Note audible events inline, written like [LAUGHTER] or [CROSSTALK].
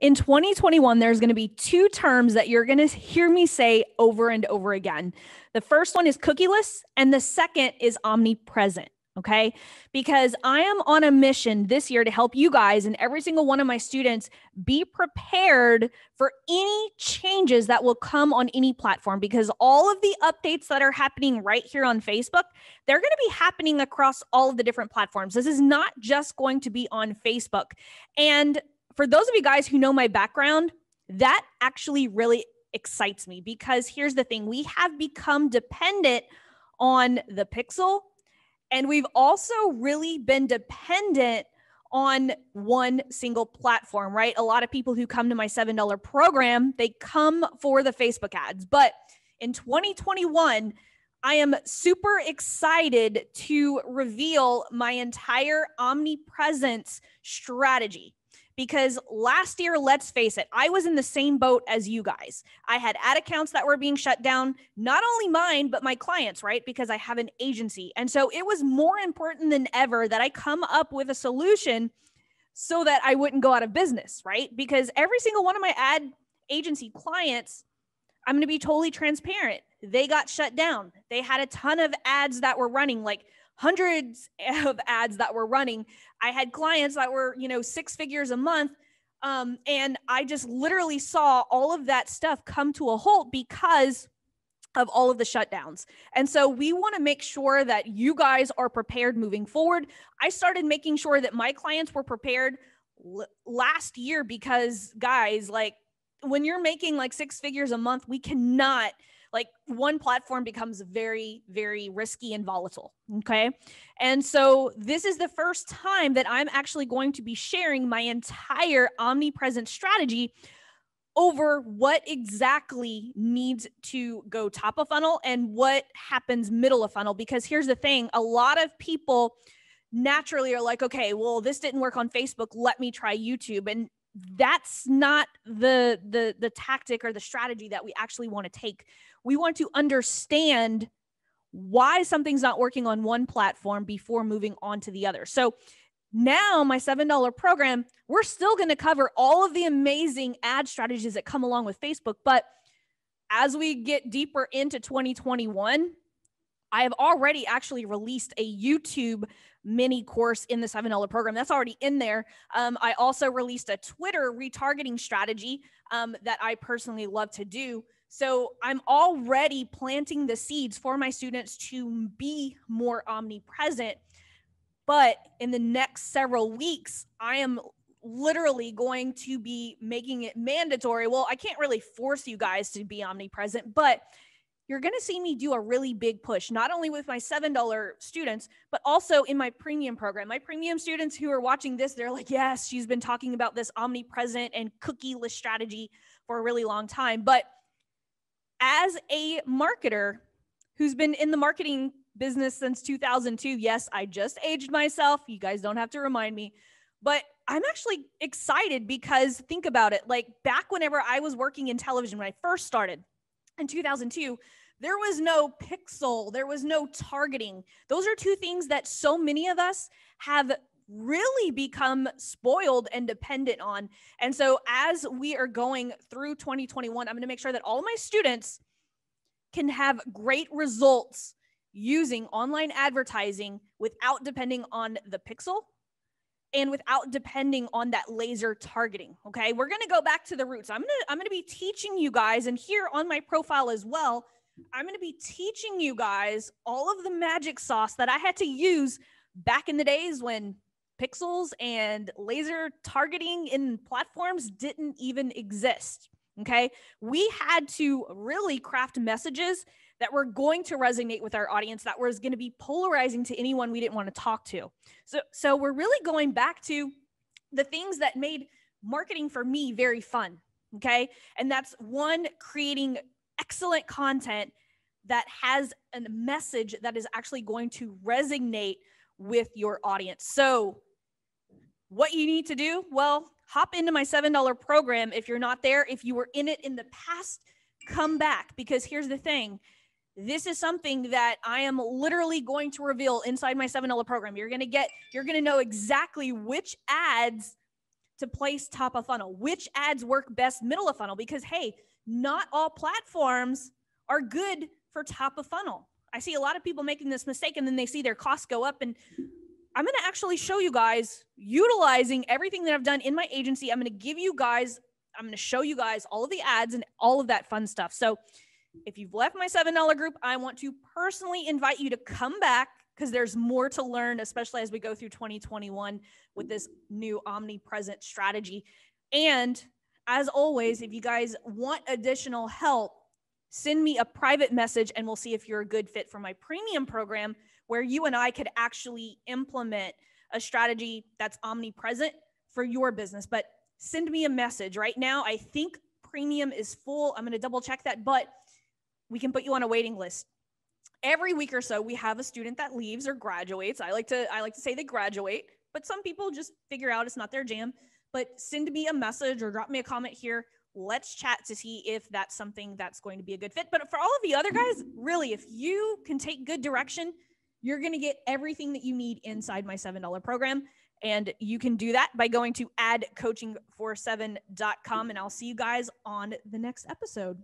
in 2021, there's going to be two terms that you're going to hear me say over and over again. The first one is cookieless, and the second is omnipresent. Okay. Because I am on a mission this year to help you guys and every single one of my students be prepared for any changes that will come on any platform. Because all of the updates that are happening right here on Facebook, they're going to be happening across all of the different platforms. This is not just going to be on Facebook. And for those of you guys who know my background, that actually really excites me because here's the thing we have become dependent on the pixel, and we've also really been dependent on one single platform, right? A lot of people who come to my $7 program, they come for the Facebook ads. But in 2021, I am super excited to reveal my entire omnipresence strategy because last year, let's face it, I was in the same boat as you guys. I had ad accounts that were being shut down, not only mine, but my clients, right? Because I have an agency. And so it was more important than ever that I come up with a solution so that I wouldn't go out of business, right? Because every single one of my ad agency clients, I'm going to be totally transparent. They got shut down. They had a ton of ads that were running like hundreds [LAUGHS] of ads that were running. I had clients that were, you know, six figures a month. Um, and I just literally saw all of that stuff come to a halt because of all of the shutdowns. And so we want to make sure that you guys are prepared moving forward. I started making sure that my clients were prepared l- last year because, guys, like when you're making like six figures a month, we cannot like one platform becomes very, very risky and volatile. Okay. And so this is the first time that I'm actually going to be sharing my entire omnipresent strategy over what exactly needs to go top of funnel and what happens middle of funnel. Because here's the thing a lot of people naturally are like, okay, well, this didn't work on Facebook. Let me try YouTube. And that's not the the the tactic or the strategy that we actually want to take we want to understand why something's not working on one platform before moving on to the other so now my $7 program we're still going to cover all of the amazing ad strategies that come along with facebook but as we get deeper into 2021 I have already actually released a YouTube mini course in the $7 program. That's already in there. Um, I also released a Twitter retargeting strategy um, that I personally love to do. So I'm already planting the seeds for my students to be more omnipresent. But in the next several weeks, I am literally going to be making it mandatory. Well, I can't really force you guys to be omnipresent, but you're going to see me do a really big push, not only with my $7 students, but also in my premium program. My premium students who are watching this, they're like, yes, she's been talking about this omnipresent and cookieless strategy for a really long time. But as a marketer who's been in the marketing business since 2002, yes, I just aged myself. You guys don't have to remind me, but I'm actually excited because think about it. Like back whenever I was working in television, when I first started, in 2002 there was no pixel there was no targeting those are two things that so many of us have really become spoiled and dependent on and so as we are going through 2021 i'm going to make sure that all my students can have great results using online advertising without depending on the pixel and without depending on that laser targeting okay we're going to go back to the roots i'm going to i'm going to be teaching you guys and here on my profile as well i'm going to be teaching you guys all of the magic sauce that i had to use back in the days when pixels and laser targeting in platforms didn't even exist okay we had to really craft messages that were going to resonate with our audience, that was going to be polarizing to anyone we didn't want to talk to. So, so we're really going back to the things that made marketing for me very fun. Okay. And that's one, creating excellent content that has a message that is actually going to resonate with your audience. So, what you need to do? Well, hop into my $7 program if you're not there. If you were in it in the past, come back because here's the thing this is something that I am literally going to reveal inside my 7Ella program. You're going to get, you're going to know exactly which ads to place top of funnel, which ads work best middle of funnel, because hey, not all platforms are good for top of funnel. I see a lot of people making this mistake and then they see their costs go up. And I'm going to actually show you guys utilizing everything that I've done in my agency. I'm going to give you guys, I'm going to show you guys all of the ads and all of that fun stuff. So, if you've left my $7 group, I want to personally invite you to come back because there's more to learn, especially as we go through 2021 with this new omnipresent strategy. And as always, if you guys want additional help, send me a private message and we'll see if you're a good fit for my premium program where you and I could actually implement a strategy that's omnipresent for your business. But send me a message right now. I think premium is full. I'm going to double check that, but we can put you on a waiting list every week or so we have a student that leaves or graduates i like to i like to say they graduate but some people just figure out it's not their jam but send me a message or drop me a comment here let's chat to see if that's something that's going to be a good fit but for all of the other guys really if you can take good direction you're going to get everything that you need inside my $7 program and you can do that by going to addcoaching 47com and i'll see you guys on the next episode